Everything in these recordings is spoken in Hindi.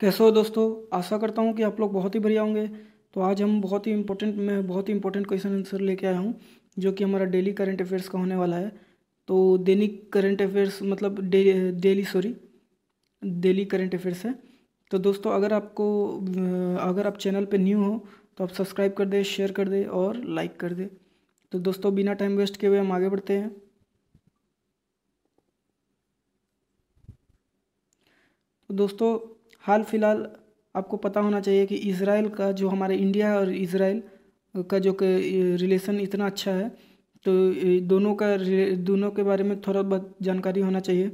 कैसे हो दोस्तों आशा करता हूँ कि आप लोग बहुत ही बढ़िया होंगे तो आज हम बहुत ही इंपॉर्टेंट मैं बहुत ही इंपॉर्टेंट क्वेश्चन आंसर लेके आया हूँ जो कि हमारा डेली करंट अफेयर्स का होने वाला है तो दैनिक करंट अफेयर्स मतलब daily sorry daily current affairs है तो दोस्तों अगर आपको अगर आप चैनल पर न्यू हो तो आप सब्सक्राइब कर दें शेयर कर दें और लाइक कर दें तो दोस्तों बिना टाइम वेस्ट किए हुए हम आगे बढ़ते हैं तो दोस्तों हाल फिलहाल आपको पता होना चाहिए कि इसराइल का जो हमारे इंडिया और इसराइल का जो रिलेशन इतना अच्छा है तो दोनों का दोनों के बारे में थोड़ा बहुत जानकारी होना चाहिए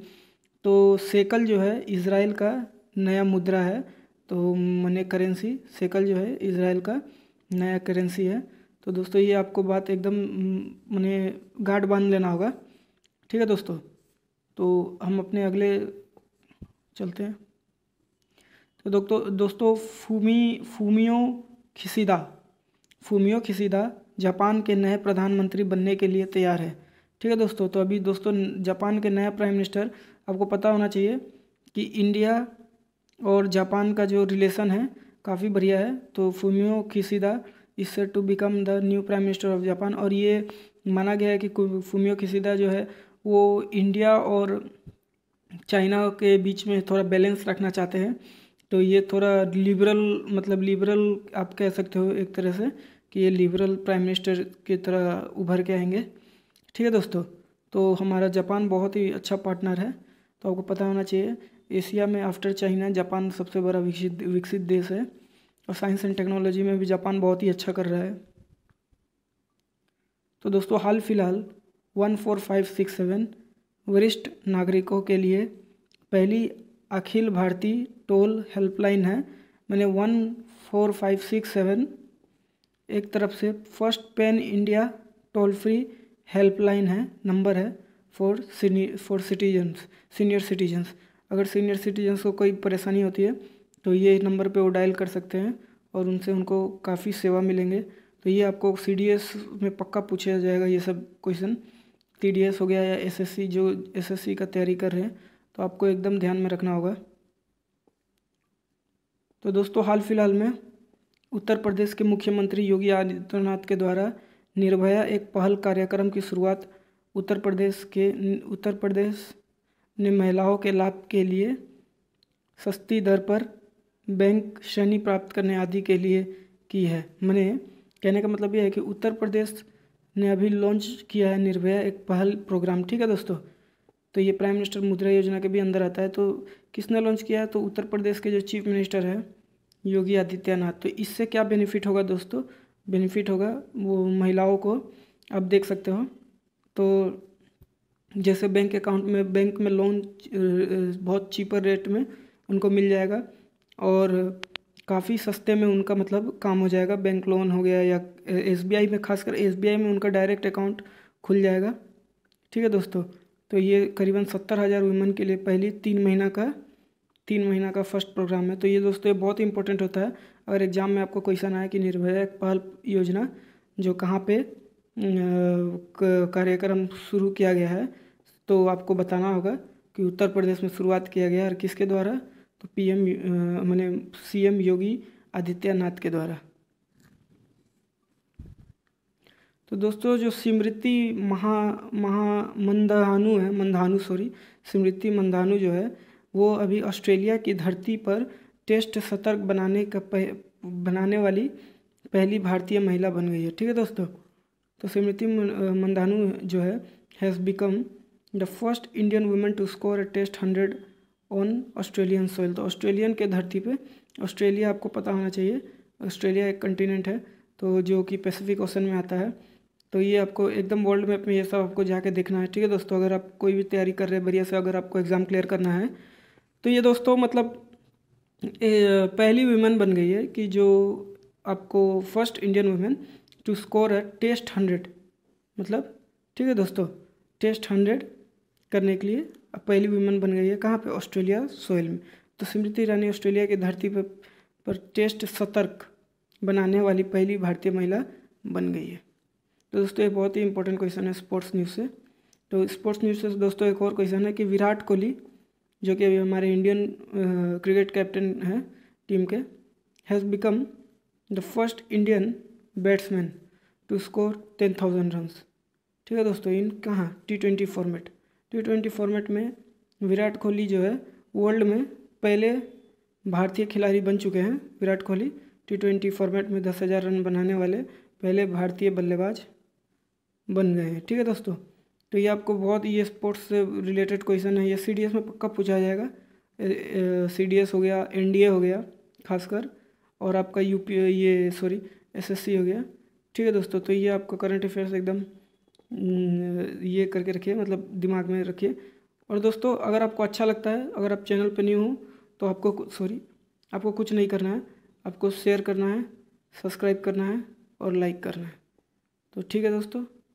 तो सेकल जो है इसराइल का नया मुद्रा है तो मैंने करेंसी सेकल जो है इसराइल का नया करेंसी है तो दोस्तों ये आपको बात एकदम मैंने गार्ड बांध लेना होगा ठीक है दोस्तों तो हम अपने अगले चलते हैं तो दोस्तों दोस्तों Fumi Fumio Kishida Fumio Kishida Japan के नए प्रधानमंत्री बनने के लिए तैयार है ठीक है दोस्तों तो अभी दोस्तों जापान के नया प्राइम मिनिस्टर आपको पता होना चाहिए कि इंडिया और जापान का जो रिलेशन है काफ़ी बढ़िया है तो Fumio Kishida is to become the new prime minister of Japan और ये माना गया है कि फूमियो खिसीदा जो है वो इंडिया और चाइना के बीच में थोड़ा बैलेंस रखना चाहते हैं तो ये थोड़ा लिबरल मतलब लिबरल आप कह सकते हो एक तरह से कि ये लिबरल प्राइम मिनिस्टर की तरह उभर के आएंगे ठीक है दोस्तों तो हमारा जापान बहुत ही अच्छा पार्टनर है तो आपको पता होना चाहिए एशिया में आफ्टर चाइना जापान सबसे बड़ा विकसित विकसित देश है और साइंस एंड टेक्नोलॉजी में भी जापान बहुत ही अच्छा कर रहा है तो दोस्तों हाल फिलहाल one four five six seven वरिष्ठ नागरिकों के लिए पहली अखिल भारतीय टोल हेल्पलाइन है मैंने one four five six seven एक तरफ से first pan India toll free helpline है नंबर है for senior for citizens senior citizens अगर सीनियर सिटीजन्स को कोई परेशानी होती है तो ये नंबर पे वो डायल कर सकते हैं और उनसे उनको काफ़ी सेवा मिलेंगे तो ये आपको सी में पक्का पूछा जाएगा ये सब क्वेश्चन टी हो गया या एस जो एस का तैयारी कर रहे हैं तो आपको एकदम ध्यान में रखना होगा तो दोस्तों हाल फिलहाल में उत्तर प्रदेश के मुख्यमंत्री योगी आदित्यनाथ के द्वारा निर्भया एक पहल कार्यक्रम की शुरुआत उत्तर प्रदेश के उत्तर प्रदेश ने महिलाओं के लाभ के लिए सस्ती दर पर बैंक श्रेणी प्राप्त करने आदि के लिए की है मैंने कहने का मतलब यह है कि उत्तर प्रदेश ने अभी लॉन्च किया है निर्भया एक पहल प्रोग्राम ठीक है दोस्तों तो ये प्राइम मिनिस्टर मुद्रा योजना के भी अंदर आता है तो किसने लॉन्च किया है तो उत्तर प्रदेश के जो चीफ मिनिस्टर है योगी आदित्यनाथ तो इससे क्या बेनिफिट होगा दोस्तों बेनिफिट होगा वो महिलाओं को आप देख सकते हो तो जैसे बैंक अकाउंट में बैंक में लोन बहुत चीपर रेट में उनको मिल जाएगा और काफ़ी सस्ते में उनका मतलब काम हो जाएगा बैंक लोन हो गया या एसबीआई में खासकर एसबीआई में उनका डायरेक्ट अकाउंट खुल जाएगा ठीक है दोस्तों तो ये करीबन सत्तर हज़ार वुमेन के लिए पहली तीन महीना का तीन महीना का फर्स्ट प्रोग्राम है तो ये दोस्तों ये बहुत इंपॉर्टेंट होता है अगर एग्ज़ाम में आपको क्वेश्चन आया कि निर्भया पहल योजना जो कहाँ पे कार्यक्रम शुरू किया गया है तो आपको बताना होगा कि उत्तर प्रदेश में शुरुआत किया गया है और किसके द्वारा तो पी एम मैंने सी योगी आदित्यनाथ के द्वारा तो दोस्तों जो स्मृति महा महा मंदानु है मंदानु सॉरी स्मृति मंदानु जो है वो अभी ऑस्ट्रेलिया की धरती पर टेस्ट सतर्क बनाने का पह, बनाने वाली पहली भारतीय महिला बन गई है ठीक है दोस्तों तो स्मृति मंदानु जो है has become the first Indian women to score a test hundred on Australian soil तो ऑस्ट्रेलियन के धरती पे ऑस्ट्रेलिया आपको पता होना चाहिए ऑस्ट्रेलिया एक कंटिनेंट है तो जो कि पैसिफिक ओशन में आता है तो ये आपको एकदम वर्ल्ड मैप में ये सब आपको जाके देखना है ठीक है दोस्तों अगर आप कोई भी तैयारी कर रहे हैं बढ़िया से अगर आपको एग्ज़ाम क्लियर करना है तो ये दोस्तों मतलब पहली वुमेन बन गई है कि जो आपको first Indian women to score है टेस्ट हंड्रेड मतलब ठीक है दोस्तों टेस्ट हंड्रेड करने के लिए अब पहली वुमेन बन गई है कहाँ पे ऑस्ट्रेलिया सोयल में तो स्मृति ईरानी ऑस्ट्रेलिया की धरती पर पर टेस्ट सतर्क बनाने वाली पहली भारतीय महिला बन गई है तो दोस्तों ये बहुत ही इंपॉर्टेंट क्वेश्चन है स्पोर्ट्स न्यूज़ से तो स्पोर्ट्स न्यूज़ से दोस्तों एक और क्वेश्चन है कि विराट कोहली जो कि अभी हमारे इंडियन क्रिकेट कैप्टन हैं टीम के has become the first Indian batsman to score ten thousand runs ठीक है दोस्तों इन कहाँ T twenty format T twenty format में विराट कोहली जो है वर्ल्ड में पहले भारतीय खिलाड़ी बन चुके हैं Virat Kohli T twenty format में दस हज़ार रन बनाने वाले पहले भारतीय बल्लेबाज बन गए हैं ठीक है दोस्तों तो ये आपको बहुत ये स्पोर्ट्स से रिलेटेड क्वेश्चन है ये सी में पक्का पूछा जाएगा सी डी एस हो गया एन डी ए हो गया खासकर और आपका यू पी ये सॉरी एस एस सी हो गया ठीक है दोस्तों तो ये आपका करंट अफेयर्स एकदम हम्म, ये करके रखिए मतलब दिमाग में रखिए और दोस्तों अगर आपको अच्छा लगता है अगर आप चैनल पर न्यू हो तो आपको सॉरी आपको कुछ नहीं करना है आपको शेयर करना है सब्सक्राइब करना है और लाइक करना है तो ठीक है दोस्तों